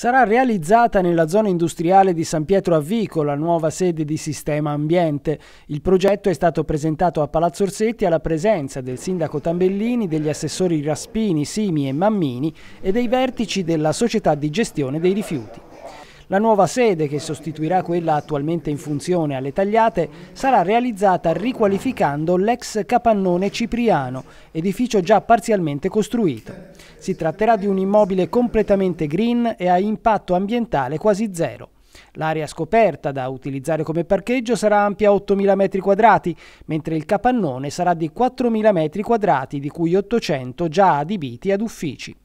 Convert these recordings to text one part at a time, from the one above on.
Sarà realizzata nella zona industriale di San Pietro a Vico, la nuova sede di Sistema Ambiente. Il progetto è stato presentato a Palazzo Orsetti alla presenza del sindaco Tambellini, degli assessori Raspini, Simi e Mammini e dei vertici della società di gestione dei rifiuti. La nuova sede, che sostituirà quella attualmente in funzione alle Tagliate, sarà realizzata riqualificando l'ex capannone Cipriano, edificio già parzialmente costruito. Si tratterà di un immobile completamente green e a impatto ambientale quasi zero. L'area scoperta da utilizzare come parcheggio sarà ampia 8.000 m2, mentre il capannone sarà di 4.000 m2, di cui 800 già adibiti ad uffici.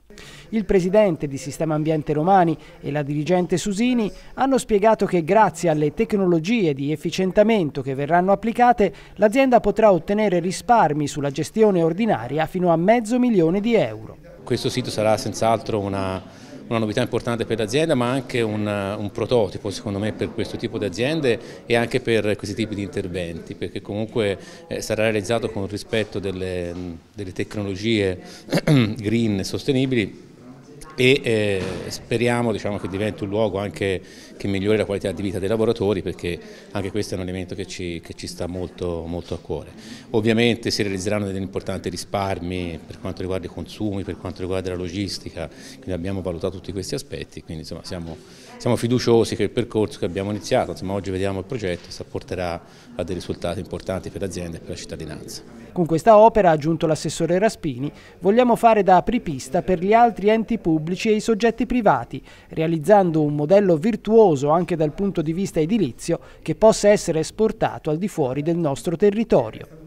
Il presidente di Sistema Ambiente Romani e la dirigente Susini hanno spiegato che grazie alle tecnologie di efficientamento che verranno applicate, l'azienda potrà ottenere risparmi sulla gestione ordinaria fino a mezzo milione di euro. Questo sito sarà senz'altro una, una, novità importante per l'azienda ma anche un, un, prototipo secondo me per questo tipo di aziende e anche per questi tipi di interventi perché comunque eh, sarà realizzato con rispetto delle, delle tecnologie green e sostenibili e eh, speriamo diciamo, che diventi un luogo anche che migliori la qualità di vita dei lavoratori perché anche questo è un elemento che ci, che ci sta molto, molto, a cuore. Ovviamente si realizzeranno degli importanti risparmi per quanto riguarda i consumi, per quanto riguarda la logistica, quindi abbiamo valutato tutti questi aspetti, quindi insomma, siamo, siamo, fiduciosi che il percorso che abbiamo iniziato, insomma, oggi vediamo il progetto, porterà a dei risultati importanti per l'azienda e per la cittadinanza. Con questa opera, ha aggiunto l'assessore Raspini, vogliamo fare da apripista per gli altri enti pubblici pubblici e i soggetti privati, realizzando un modello virtuoso anche dal punto di vista edilizio che possa essere esportato al di fuori del nostro territorio.